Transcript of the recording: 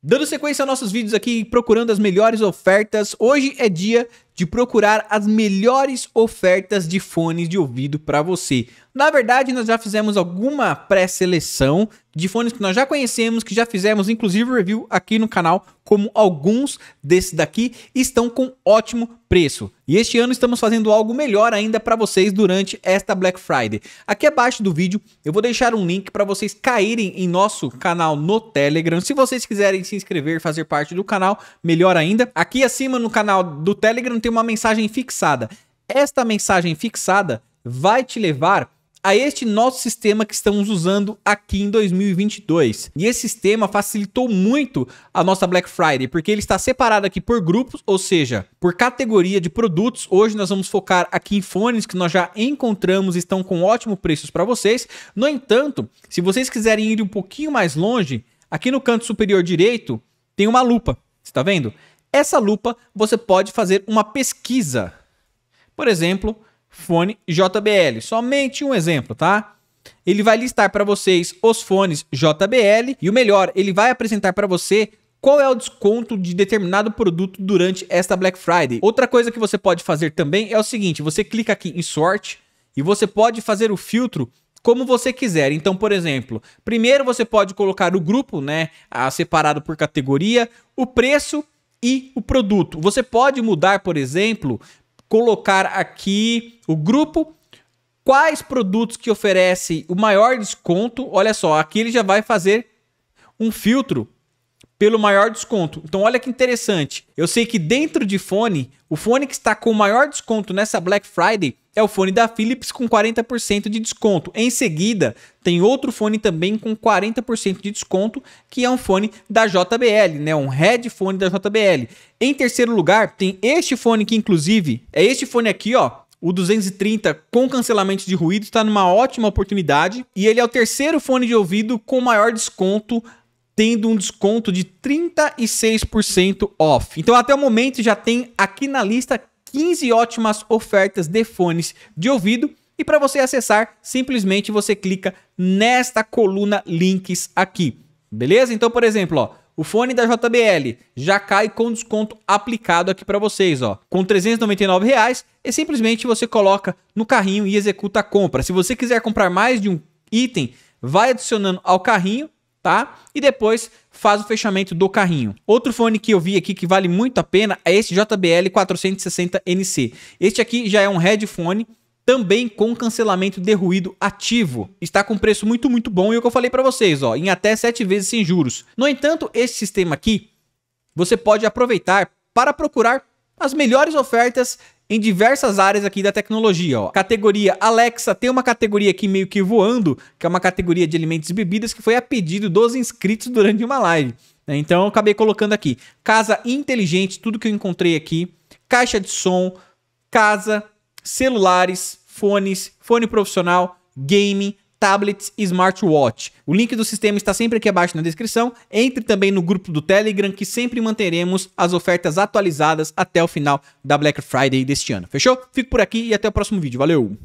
Dando sequência a nossos vídeos aqui procurando as melhores ofertas, hoje é dia de procurar as melhores ofertas de fones de ouvido para você. Na verdade, nós já fizemos alguma pré-seleção de fones que nós já conhecemos, que já fizemos inclusive review aqui no canal, como alguns desses daqui estão com ótimo preço. E este ano estamos fazendo algo melhor ainda para vocês durante esta Black Friday. Aqui abaixo do vídeo eu vou deixar um link para vocês caírem em nosso canal no Telegram. Se vocês quiserem se inscrever e fazer parte do canal, melhor ainda. Aqui acima no canal do Telegram tem tem uma mensagem fixada. Esta mensagem fixada vai te levar a este nosso sistema que estamos usando aqui em 2022. E esse sistema facilitou muito a nossa Black Friday, porque ele está separado aqui por grupos, ou seja, por categoria de produtos. Hoje nós vamos focar aqui em fones que nós já encontramos e estão com ótimos preços para vocês. No entanto, se vocês quiserem ir um pouquinho mais longe, aqui no canto superior direito tem uma lupa, está vendo? Essa lupa você pode fazer uma pesquisa. Por exemplo, fone JBL. Somente um exemplo, tá? Ele vai listar para vocês os fones JBL e o melhor, ele vai apresentar para você qual é o desconto de determinado produto durante esta Black Friday. Outra coisa que você pode fazer também é o seguinte, você clica aqui em sorte e você pode fazer o filtro como você quiser. Então, por exemplo, primeiro você pode colocar o grupo, né, separado por categoria, o preço e o produto. Você pode mudar, por exemplo, colocar aqui o grupo quais produtos que oferecem o maior desconto. Olha só, aqui ele já vai fazer um filtro pelo maior desconto. Então olha que interessante. Eu sei que dentro de fone, o fone que está com o maior desconto nessa Black Friday é o fone da Philips com 40% de desconto. Em seguida, tem outro fone também com 40% de desconto, que é um fone da JBL, né? Um headphone da JBL. Em terceiro lugar, tem este fone que inclusive é este fone aqui, ó, o 230 com cancelamento de ruído está numa ótima oportunidade e ele é o terceiro fone de ouvido com maior desconto tendo um desconto de 36% off. Então, até o momento, já tem aqui na lista 15 ótimas ofertas de fones de ouvido. E para você acessar, simplesmente você clica nesta coluna links aqui. Beleza? Então, por exemplo, ó, o fone da JBL já cai com desconto aplicado aqui para vocês, ó, com R$ 399 reais, e é simplesmente você coloca no carrinho e executa a compra. Se você quiser comprar mais de um item, vai adicionando ao carrinho tá? E depois faz o fechamento do carrinho. Outro fone que eu vi aqui que vale muito a pena é esse JBL 460NC. Este aqui já é um headphone também com cancelamento de ruído ativo. Está com preço muito, muito bom e é o que eu falei para vocês, ó, em até 7 vezes sem juros. No entanto, esse sistema aqui você pode aproveitar para procurar as melhores ofertas em diversas áreas aqui da tecnologia. Ó. Categoria Alexa tem uma categoria aqui meio que voando, que é uma categoria de alimentos e bebidas que foi a pedido dos inscritos durante uma live. Né? Então eu acabei colocando aqui casa inteligente, tudo que eu encontrei aqui, caixa de som, casa, celulares, fones, fone profissional, game, tablets e smartwatch. O link do sistema está sempre aqui abaixo na descrição. Entre também no grupo do Telegram que sempre manteremos as ofertas atualizadas até o final da Black Friday deste ano. Fechou? Fico por aqui e até o próximo vídeo. Valeu!